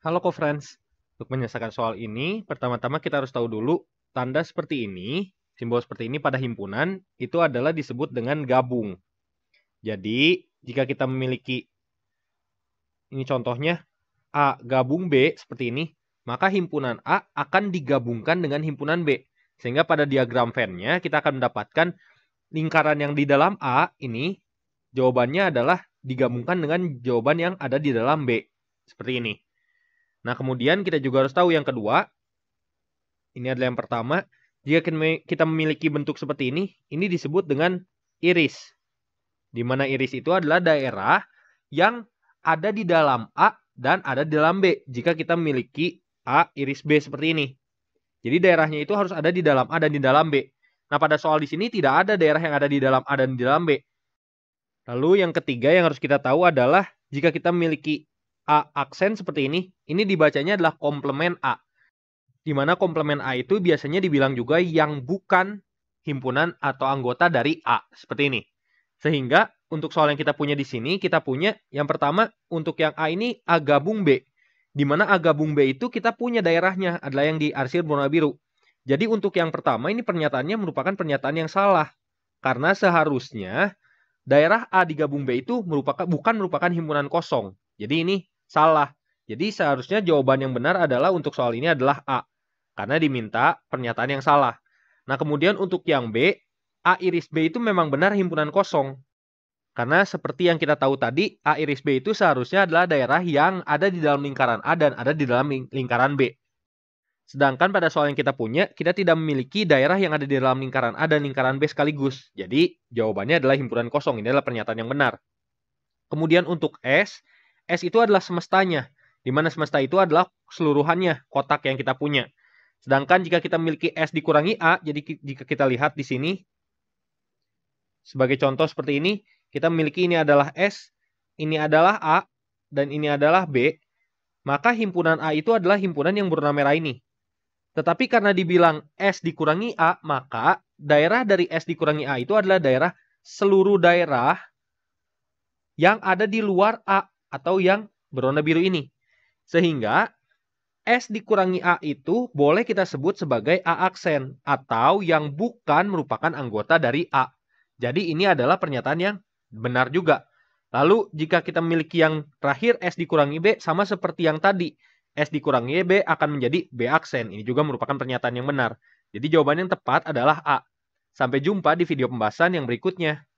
Halo co-friends, untuk menyelesaikan soal ini, pertama-tama kita harus tahu dulu tanda seperti ini, simbol seperti ini pada himpunan, itu adalah disebut dengan gabung. Jadi, jika kita memiliki, ini contohnya, A gabung B seperti ini, maka himpunan A akan digabungkan dengan himpunan B. Sehingga pada diagram Venn-nya kita akan mendapatkan lingkaran yang di dalam A ini jawabannya adalah digabungkan dengan jawaban yang ada di dalam B. Seperti ini. Nah, kemudian kita juga harus tahu yang kedua. Ini adalah yang pertama. Jika kita memiliki bentuk seperti ini, ini disebut dengan iris. Di mana iris itu adalah daerah yang ada di dalam A dan ada di dalam B. Jika kita memiliki A iris B seperti ini. Jadi daerahnya itu harus ada di dalam A dan di dalam B. Nah, pada soal di sini tidak ada daerah yang ada di dalam A dan di dalam B. Lalu yang ketiga yang harus kita tahu adalah jika kita memiliki A aksen seperti ini, ini dibacanya adalah komplement A. Di mana komplement A itu biasanya dibilang juga yang bukan himpunan atau anggota dari A, seperti ini. Sehingga untuk soal yang kita punya di sini, kita punya yang pertama untuk yang A ini A gabung B. Di mana A gabung B itu kita punya daerahnya adalah yang di arsir warna biru. Jadi untuk yang pertama ini pernyataannya merupakan pernyataan yang salah. Karena seharusnya daerah A digabung B itu merupakan bukan merupakan himpunan kosong. Jadi ini salah. Jadi seharusnya jawaban yang benar adalah untuk soal ini adalah A. Karena diminta pernyataan yang salah. Nah kemudian untuk yang B, A iris B itu memang benar himpunan kosong. Karena seperti yang kita tahu tadi, A iris B itu seharusnya adalah daerah yang ada di dalam lingkaran A dan ada di dalam lingkaran B. Sedangkan pada soal yang kita punya, kita tidak memiliki daerah yang ada di dalam lingkaran A dan lingkaran B sekaligus. Jadi, jawabannya adalah himpunan kosong. Ini adalah pernyataan yang benar. Kemudian untuk S, S itu adalah semestanya, di mana semesta itu adalah seluruhannya kotak yang kita punya. Sedangkan jika kita memiliki S dikurangi A, jadi jika kita lihat di sini, sebagai contoh seperti ini, kita memiliki ini adalah S, ini adalah A, dan ini adalah B, maka himpunan A itu adalah himpunan yang berwarna merah ini. Tetapi karena dibilang S dikurangi A, maka daerah dari S dikurangi A itu adalah daerah seluruh daerah yang ada di luar A atau yang berwarna biru ini. Sehingga S dikurangi A itu boleh kita sebut sebagai A aksen atau yang bukan merupakan anggota dari A. Jadi ini adalah pernyataan yang benar juga. Lalu jika kita memiliki yang terakhir S dikurangi B sama seperti yang tadi. S dikurangi B akan menjadi B aksen. Ini juga merupakan pernyataan yang benar. Jadi jawaban yang tepat adalah A. Sampai jumpa di video pembahasan yang berikutnya.